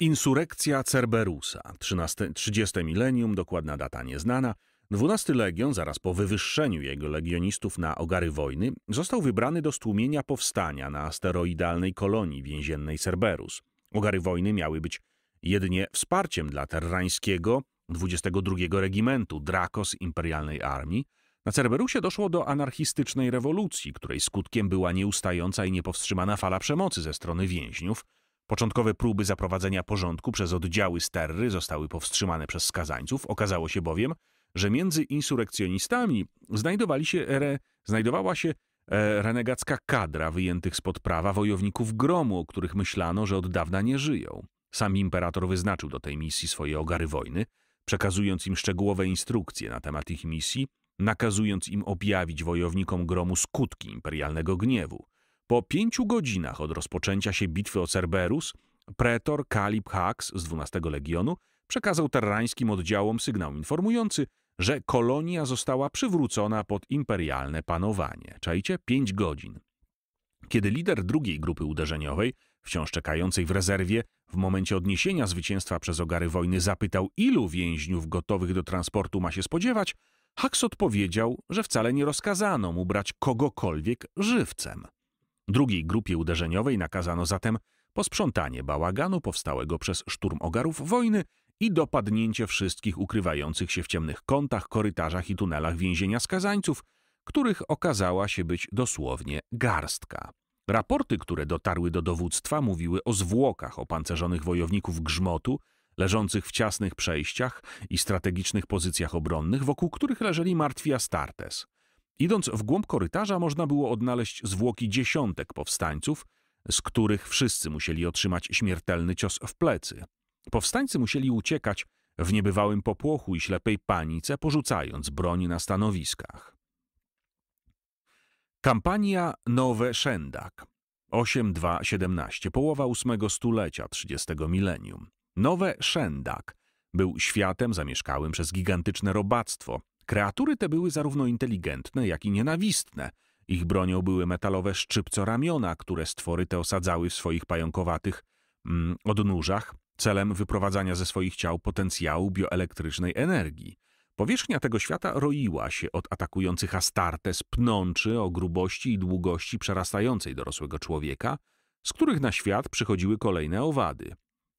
Insurekcja Cerberusa, 13, 30 milenium, dokładna data nieznana, XII Legion, zaraz po wywyższeniu jego legionistów na ogary wojny, został wybrany do stłumienia powstania na asteroidalnej kolonii więziennej Cerberus. Ogary wojny miały być jedynie wsparciem dla terrańskiego 22 Regimentu Drakos Imperialnej Armii, na Cerberusie doszło do anarchistycznej rewolucji, której skutkiem była nieustająca i niepowstrzymana fala przemocy ze strony więźniów. Początkowe próby zaprowadzenia porządku przez oddziały Sterry zostały powstrzymane przez skazańców. Okazało się bowiem, że między insurrekcjonistami znajdowali się, re, znajdowała się e, renegacka kadra wyjętych spod prawa wojowników gromu, o których myślano, że od dawna nie żyją. Sam imperator wyznaczył do tej misji swoje ogary wojny, przekazując im szczegółowe instrukcje na temat ich misji, nakazując im objawić wojownikom gromu skutki imperialnego gniewu. Po pięciu godzinach od rozpoczęcia się bitwy o Cerberus, pretor Kalib Hax z XII Legionu przekazał terrańskim oddziałom sygnał informujący, że kolonia została przywrócona pod imperialne panowanie. Czajcie? Pięć godzin. Kiedy lider drugiej grupy uderzeniowej, wciąż czekającej w rezerwie, w momencie odniesienia zwycięstwa przez ogary wojny zapytał, ilu więźniów gotowych do transportu ma się spodziewać, Hux odpowiedział, że wcale nie rozkazano mu brać kogokolwiek żywcem. Drugiej grupie uderzeniowej nakazano zatem posprzątanie bałaganu powstałego przez szturm ogarów wojny i dopadnięcie wszystkich ukrywających się w ciemnych kątach, korytarzach i tunelach więzienia skazańców, których okazała się być dosłownie garstka. Raporty, które dotarły do dowództwa, mówiły o zwłokach opancerzonych wojowników grzmotu, leżących w ciasnych przejściach i strategicznych pozycjach obronnych, wokół których leżeli martwi Astartes. Idąc w głąb korytarza można było odnaleźć zwłoki dziesiątek powstańców, z których wszyscy musieli otrzymać śmiertelny cios w plecy. Powstańcy musieli uciekać w niebywałym popłochu i ślepej panice, porzucając broń na stanowiskach. Kampania Nowe Szendak 8.2.17, połowa ósmego stulecia 30 milenium. Nowe Szendak był światem zamieszkałym przez gigantyczne robactwo. Kreatury te były zarówno inteligentne, jak i nienawistne. Ich bronią były metalowe szczypco ramiona, które stwory te osadzały w swoich pająkowatych mm, odnóżach, celem wyprowadzania ze swoich ciał potencjału bioelektrycznej energii. Powierzchnia tego świata roiła się od atakujących Astartes pnączy o grubości i długości przerastającej dorosłego człowieka, z których na świat przychodziły kolejne owady.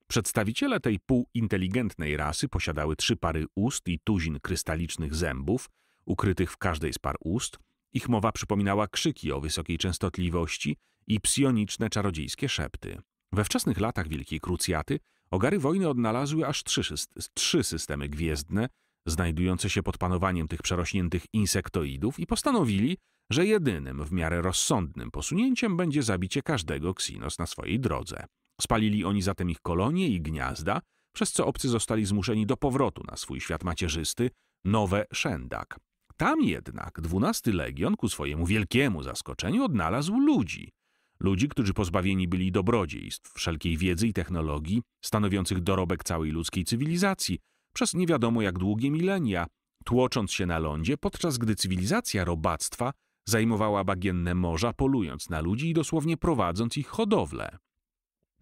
Przedstawiciele tej półinteligentnej rasy posiadały trzy pary ust i tuzin krystalicznych zębów, ukrytych w każdej z par ust. Ich mowa przypominała krzyki o wysokiej częstotliwości i psioniczne czarodziejskie szepty. We wczesnych latach Wielkiej Krucjaty Ogary wojny odnalazły aż trzy, trzy systemy gwiezdne, znajdujące się pod panowaniem tych przerośniętych insektoidów i postanowili, że jedynym w miarę rozsądnym posunięciem będzie zabicie każdego Ksinos na swojej drodze. Spalili oni zatem ich kolonie i gniazda, przez co obcy zostali zmuszeni do powrotu na swój świat macierzysty, nowe Szendak. Tam jednak dwunasty legion ku swojemu wielkiemu zaskoczeniu odnalazł ludzi. Ludzi, którzy pozbawieni byli dobrodziejstw, wszelkiej wiedzy i technologii, stanowiących dorobek całej ludzkiej cywilizacji, przez nie wiadomo jak długie milenia, tłocząc się na lądzie, podczas gdy cywilizacja robactwa zajmowała bagienne morza, polując na ludzi i dosłownie prowadząc ich hodowlę.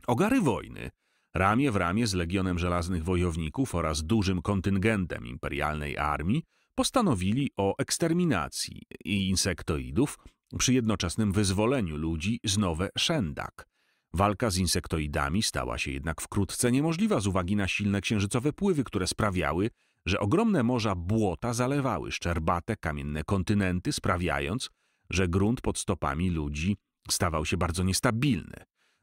Ogary wojny, ramię w ramię z Legionem Żelaznych Wojowników oraz dużym kontyngentem imperialnej armii, postanowili o eksterminacji insektoidów przy jednoczesnym wyzwoleniu ludzi z nowe Szendak. Walka z insektoidami stała się jednak wkrótce niemożliwa z uwagi na silne księżycowe pływy, które sprawiały, że ogromne morza błota zalewały szczerbate, kamienne kontynenty, sprawiając, że grunt pod stopami ludzi stawał się bardzo niestabilny.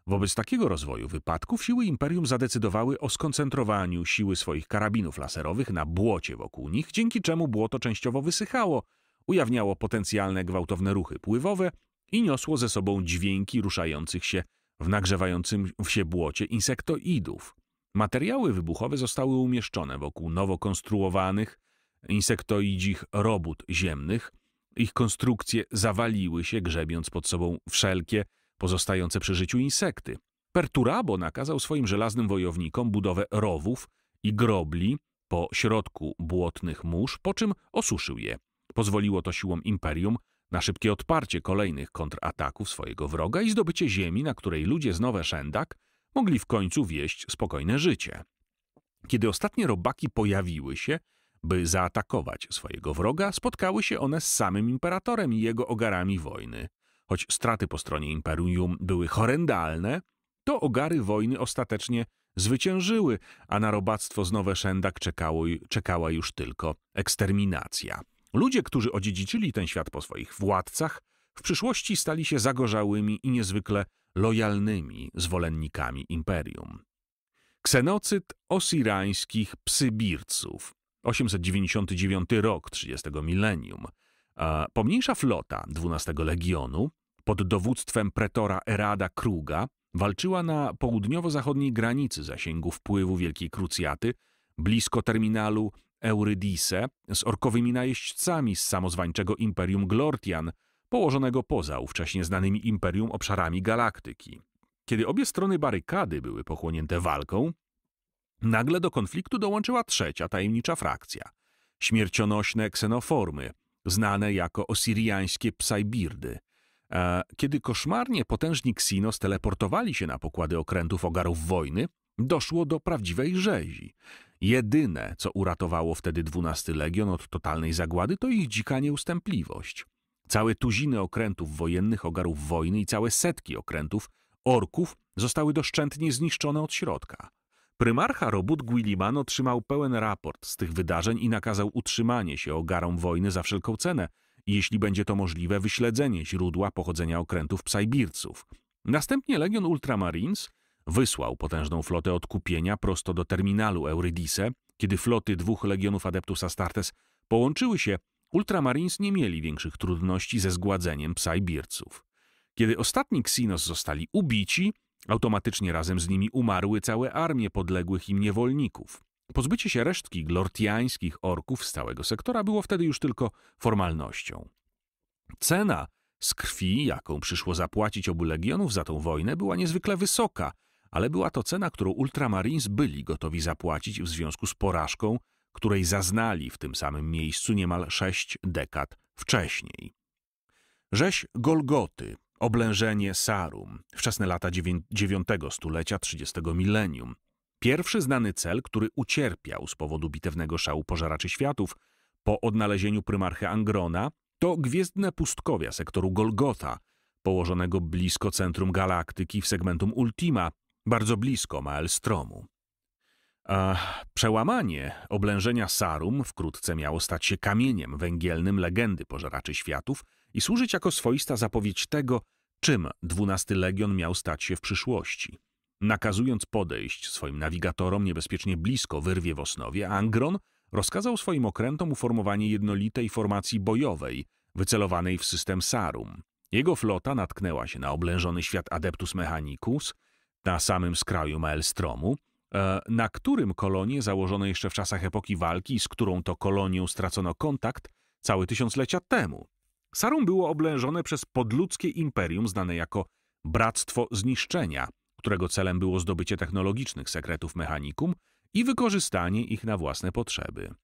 Wobec takiego rozwoju wypadków siły imperium zadecydowały o skoncentrowaniu siły swoich karabinów laserowych na błocie wokół nich, dzięki czemu błoto częściowo wysychało, ujawniało potencjalne gwałtowne ruchy pływowe i niosło ze sobą dźwięki ruszających się w nagrzewającym się błocie insektoidów. Materiały wybuchowe zostały umieszczone wokół nowo konstruowanych insektoidzich robót ziemnych. Ich konstrukcje zawaliły się, grzebiąc pod sobą wszelkie pozostające przy życiu insekty. Perturabo nakazał swoim żelaznym wojownikom budowę rowów i grobli po środku błotnych mórz, po czym osuszył je. Pozwoliło to siłom imperium na szybkie odparcie kolejnych kontrataków swojego wroga i zdobycie ziemi, na której ludzie z Nowe Szendak mogli w końcu wieść spokojne życie. Kiedy ostatnie robaki pojawiły się, by zaatakować swojego wroga, spotkały się one z samym imperatorem i jego ogarami wojny. Choć straty po stronie imperium były horrendalne, to ogary wojny ostatecznie zwyciężyły, a na robactwo z Nowe Szendak czekało, czekała już tylko eksterminacja. Ludzie, którzy odziedziczyli ten świat po swoich władcach, w przyszłości stali się zagorzałymi i niezwykle lojalnymi zwolennikami imperium. Ksenocyt osirańskich psybirców, 899 rok 30 milenium. Pomniejsza flota 12 Legionu pod dowództwem pretora Erada Kruga walczyła na południowo-zachodniej granicy zasięgu wpływu Wielkiej Krucjaty blisko terminalu Eurydice z orkowymi najeźdźcami z samozwańczego Imperium Glortian, położonego poza ówcześnie znanymi Imperium obszarami galaktyki. Kiedy obie strony barykady były pochłonięte walką, nagle do konfliktu dołączyła trzecia tajemnicza frakcja – śmiercionośne ksenoformy, znane jako osiriańskie psajbirdy. Kiedy koszmarnie potężni Ksinos teleportowali się na pokłady okrętów ogarów wojny, doszło do prawdziwej rzezi. Jedyne, co uratowało wtedy dwunasty legion od totalnej zagłady, to ich dzika nieustępliwość. Całe tuziny okrętów wojennych, ogarów wojny i całe setki okrętów, orków, zostały doszczętnie zniszczone od środka. Prymarcha Robut Guilliman otrzymał pełen raport z tych wydarzeń i nakazał utrzymanie się ogarom wojny za wszelką cenę i jeśli będzie to możliwe, wyśledzenie źródła pochodzenia okrętów psajbirców. Następnie Legion Ultramarines – wysłał potężną flotę odkupienia prosto do terminalu Eurydice, kiedy floty dwóch legionów adeptus Astartes połączyły się, Ultramarines nie mieli większych trudności ze zgładzeniem psajbirców. Kiedy ostatni Ksinos zostali ubici, automatycznie razem z nimi umarły całe armie podległych im niewolników. Pozbycie się resztki glortiańskich orków z całego sektora było wtedy już tylko formalnością. Cena z krwi, jaką przyszło zapłacić obu legionów za tą wojnę, była niezwykle wysoka – ale była to cena, którą Ultramarines byli gotowi zapłacić w związku z porażką, której zaznali w tym samym miejscu niemal sześć dekad wcześniej. Rzeź Golgoty, oblężenie Sarum, wczesne lata dziewiątego stulecia trzydziestego milenium. Pierwszy znany cel, który ucierpiał z powodu bitewnego szału pożaraczy światów po odnalezieniu prymarchy Angrona, to gwiezdne pustkowia sektoru Golgota, położonego blisko centrum galaktyki w segmentum Ultima, bardzo blisko maelstromu. A przełamanie oblężenia Sarum wkrótce miało stać się kamieniem węgielnym legendy pożeraczy światów i służyć jako swoista zapowiedź tego, czym XII Legion miał stać się w przyszłości. Nakazując podejść swoim nawigatorom niebezpiecznie blisko wyrwie w osnowie, Angron rozkazał swoim okrętom uformowanie jednolitej formacji bojowej, wycelowanej w system Sarum. Jego flota natknęła się na oblężony świat Adeptus Mechanicus, na samym skraju maelstromu, e, na którym kolonie, założone jeszcze w czasach epoki walki, z którą to kolonią stracono kontakt, całe tysiąclecia temu. Sarum było oblężone przez podludzkie imperium znane jako Bractwo Zniszczenia, którego celem było zdobycie technologicznych sekretów mechanikum i wykorzystanie ich na własne potrzeby.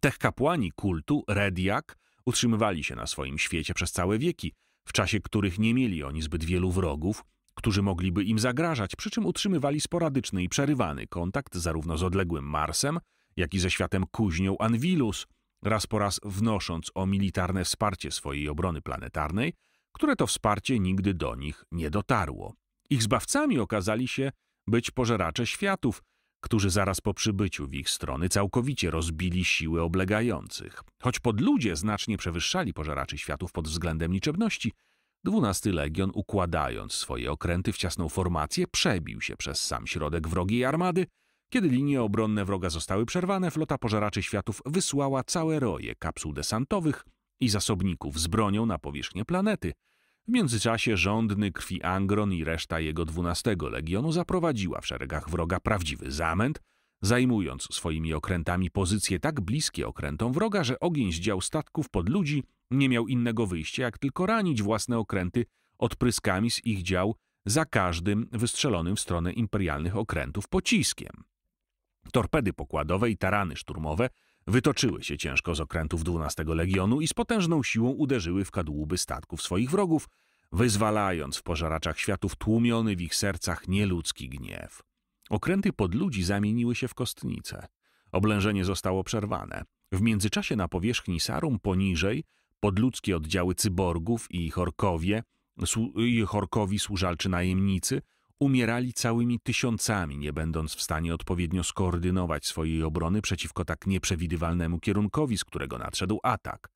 Tech kapłani kultu, Rediak, utrzymywali się na swoim świecie przez całe wieki, w czasie których nie mieli oni zbyt wielu wrogów, którzy mogliby im zagrażać, przy czym utrzymywali sporadyczny i przerywany kontakt zarówno z odległym Marsem, jak i ze światem kuźnią Anvilus, raz po raz wnosząc o militarne wsparcie swojej obrony planetarnej, które to wsparcie nigdy do nich nie dotarło. Ich zbawcami okazali się być pożeracze światów, którzy zaraz po przybyciu w ich strony całkowicie rozbili siły oblegających. Choć podludzie znacznie przewyższali pożeraczy światów pod względem liczebności, Dwunasty Legion, układając swoje okręty w ciasną formację, przebił się przez sam środek wrogiej armady. Kiedy linie obronne wroga zostały przerwane, flota pożeraczy światów wysłała całe roje kapsuł desantowych i zasobników z bronią na powierzchnię planety. W międzyczasie rządny krwi Angron i reszta jego dwunastego Legionu zaprowadziła w szeregach wroga prawdziwy zamęt, zajmując swoimi okrętami pozycje tak bliskie okrętom wroga, że ogień z dział statków pod ludzi nie miał innego wyjścia, jak tylko ranić własne okręty odpryskami z ich dział za każdym wystrzelonym w stronę imperialnych okrętów pociskiem. Torpedy pokładowe i tarany szturmowe wytoczyły się ciężko z okrętów XII Legionu i z potężną siłą uderzyły w kadłuby statków swoich wrogów, wyzwalając w pożaraczach światów tłumiony w ich sercach nieludzki gniew. Okręty pod ludzi zamieniły się w kostnice. Oblężenie zostało przerwane. W międzyczasie na powierzchni Sarum poniżej podludzkie oddziały cyborgów i chorkowie, i horkowi służalczy najemnicy umierali całymi tysiącami, nie będąc w stanie odpowiednio skoordynować swojej obrony przeciwko tak nieprzewidywalnemu kierunkowi, z którego nadszedł atak.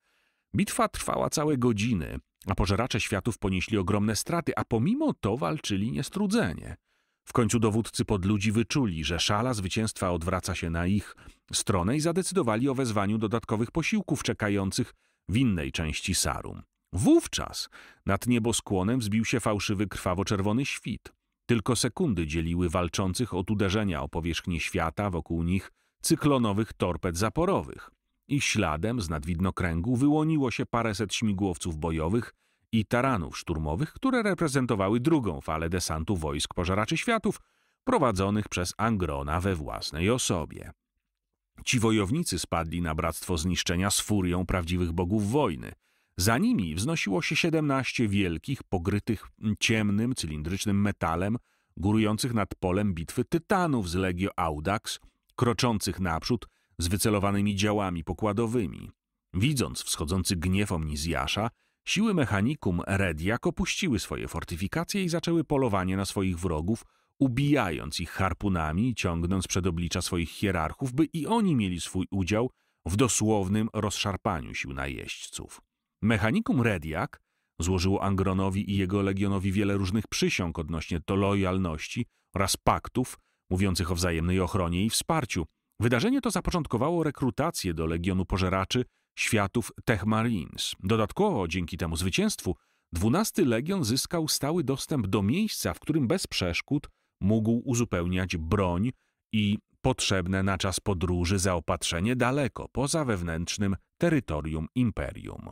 Bitwa trwała całe godziny, a pożeracze światów ponieśli ogromne straty, a pomimo to walczyli niestrudzenie. W końcu dowódcy podludzi wyczuli, że szala zwycięstwa odwraca się na ich stronę i zadecydowali o wezwaniu dodatkowych posiłków czekających w innej części Sarum. Wówczas nad nieboskłonem wzbił się fałszywy krwawo-czerwony świt. Tylko sekundy dzieliły walczących od uderzenia o powierzchnię świata wokół nich cyklonowych torped zaporowych. Ich śladem z nadwidnokręgu wyłoniło się paręset śmigłowców bojowych i taranów szturmowych, które reprezentowały drugą falę desantu wojsk pożeraczy światów prowadzonych przez Angrona we własnej osobie. Ci wojownicy spadli na bractwo zniszczenia z furią prawdziwych bogów wojny. Za nimi wznosiło się 17 wielkich, pokrytych ciemnym, cylindrycznym metalem, górujących nad polem bitwy tytanów z Legio Audax, kroczących naprzód z wycelowanymi działami pokładowymi. Widząc wschodzący gniew Omnizjasza, siły mechanikum Rediak opuściły swoje fortyfikacje i zaczęły polowanie na swoich wrogów, ubijając ich harpunami i ciągnąc przed oblicza swoich hierarchów, by i oni mieli swój udział w dosłownym rozszarpaniu sił najeźdźców. Mechanikum Rediak złożyło Angronowi i jego legionowi wiele różnych przysiąg odnośnie to lojalności oraz paktów mówiących o wzajemnej ochronie i wsparciu. Wydarzenie to zapoczątkowało rekrutację do Legionu Pożeraczy Światów Marines. Dodatkowo, dzięki temu zwycięstwu, 12 Legion zyskał stały dostęp do miejsca, w którym bez przeszkód mógł uzupełniać broń i potrzebne na czas podróży zaopatrzenie daleko poza wewnętrznym terytorium imperium.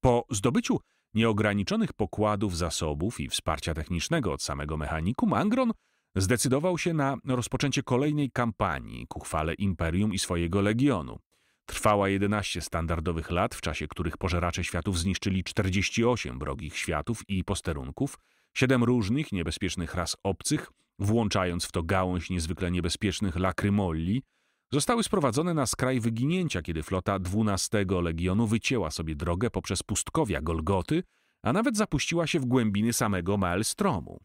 Po zdobyciu nieograniczonych pokładów zasobów i wsparcia technicznego od samego mechaniku Mangron zdecydował się na rozpoczęcie kolejnej kampanii ku chwale imperium i swojego legionu. Trwała 11 standardowych lat, w czasie których pożeracze światów zniszczyli 48 wrogich światów i posterunków, Siedem różnych niebezpiecznych ras obcych, włączając w to gałąź niezwykle niebezpiecznych lakrymolli, zostały sprowadzone na skraj wyginięcia, kiedy flota dwunastego Legionu wycięła sobie drogę poprzez pustkowia Golgoty, a nawet zapuściła się w głębiny samego Maelstromu.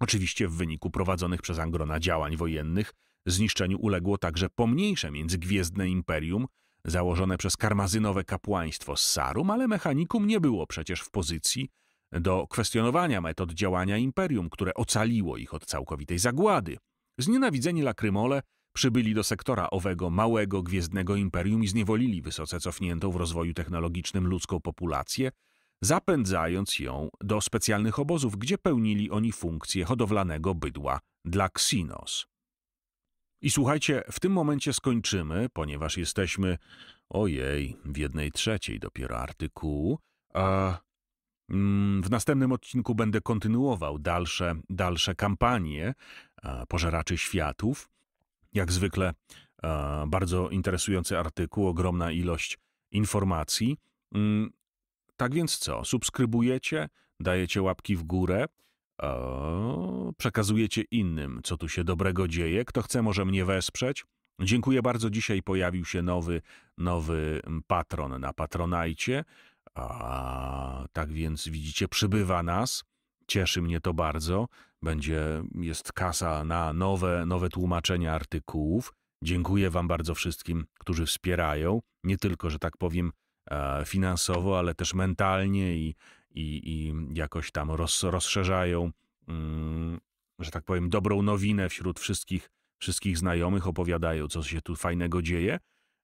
Oczywiście w wyniku prowadzonych przez Angrona działań wojennych zniszczeniu uległo także pomniejsze międzygwiezdne imperium, założone przez karmazynowe kapłaństwo z Sarum, ale mechanikum nie było przecież w pozycji, do kwestionowania metod działania imperium, które ocaliło ich od całkowitej zagłady. Znienawidzeni Lakrymole przybyli do sektora owego małego, gwiezdnego imperium i zniewolili wysoce cofniętą w rozwoju technologicznym ludzką populację, zapędzając ją do specjalnych obozów, gdzie pełnili oni funkcję hodowlanego bydła dla Ksinos. I słuchajcie, w tym momencie skończymy, ponieważ jesteśmy, ojej, w jednej trzeciej dopiero artykułu, a Mm, w następnym odcinku będę kontynuował dalsze, dalsze kampanie pożeraczy światów. Jak zwykle bardzo interesujący artykuł, ogromna ilość informacji. Mm, tak więc co? Subskrybujecie, dajecie łapki w górę, przekazujecie innym, co tu się dobrego dzieje. Kto chce, może mnie wesprzeć. Dziękuję bardzo. Dzisiaj pojawił się nowy, nowy mm, patron na Patronajcie. A tak więc widzicie, przybywa nas. Cieszy mnie to bardzo. Będzie, jest kasa na nowe, nowe tłumaczenia artykułów. Dziękuję Wam bardzo wszystkim, którzy wspierają. Nie tylko, że tak powiem, e, finansowo, ale też mentalnie i, i, i jakoś tam roz, rozszerzają, mm, że tak powiem, dobrą nowinę wśród wszystkich, wszystkich znajomych, opowiadają, co się tu fajnego dzieje.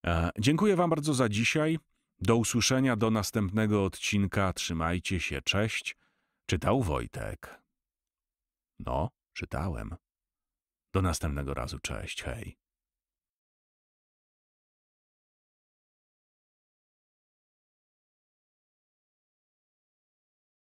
E, dziękuję Wam bardzo za dzisiaj. Do usłyszenia do następnego odcinka. Trzymajcie się, cześć. Czytał Wojtek. No, czytałem. Do następnego razu, cześć, hej.